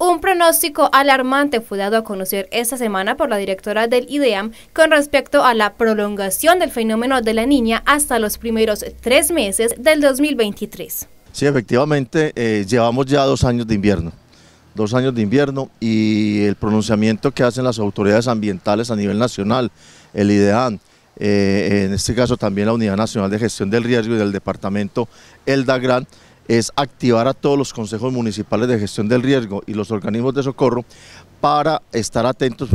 Un pronóstico alarmante fue dado a conocer esta semana por la directora del IDEAM con respecto a la prolongación del fenómeno de la niña hasta los primeros tres meses del 2023. Sí, efectivamente, eh, llevamos ya dos años de invierno, dos años de invierno y el pronunciamiento que hacen las autoridades ambientales a nivel nacional, el IDEAM, eh, en este caso también la Unidad Nacional de Gestión del Riesgo y del Departamento, el DAGRAN, es activar a todos los consejos municipales de gestión del riesgo y los organismos de socorro para estar atentos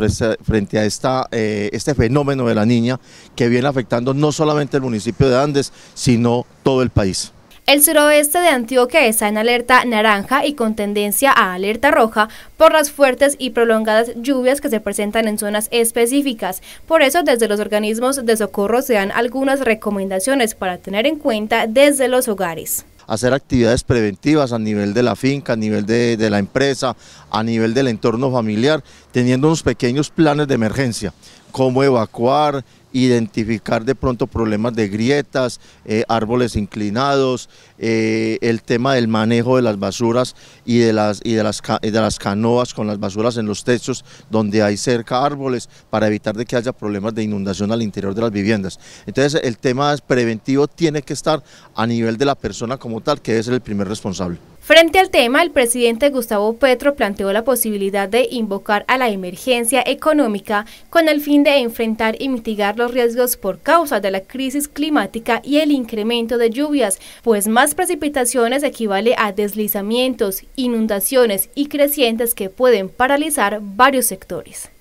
frente a eh, este fenómeno de la niña que viene afectando no solamente el municipio de Andes, sino todo el país. El suroeste de Antioquia está en alerta naranja y con tendencia a alerta roja por las fuertes y prolongadas lluvias que se presentan en zonas específicas. Por eso desde los organismos de socorro se dan algunas recomendaciones para tener en cuenta desde los hogares hacer actividades preventivas a nivel de la finca, a nivel de, la empresa, a nivel del entorno familiar, teniendo unos pequeños planes de emergencia, cómo evacuar, identificar de pronto problemas de grietas, eh, árboles inclinados, eh, el tema del manejo de las basuras y de las, y de, las, de las canoas con las basuras en los techos donde hay cerca árboles para evitar de que haya problemas de inundación al interior de las viviendas. Entonces el tema preventivo tiene que estar a nivel de la persona como tal, que es el primer responsable. Frente al tema, el presidente Gustavo Petro planteó la posibilidad de invocar a la emergencia económica con el fin de enfrentar y mitigar los riesgos por causa de la crisis climática y el incremento de lluvias, pues más precipitaciones equivale a deslizamientos, inundaciones y crecientes que pueden paralizar varios sectores.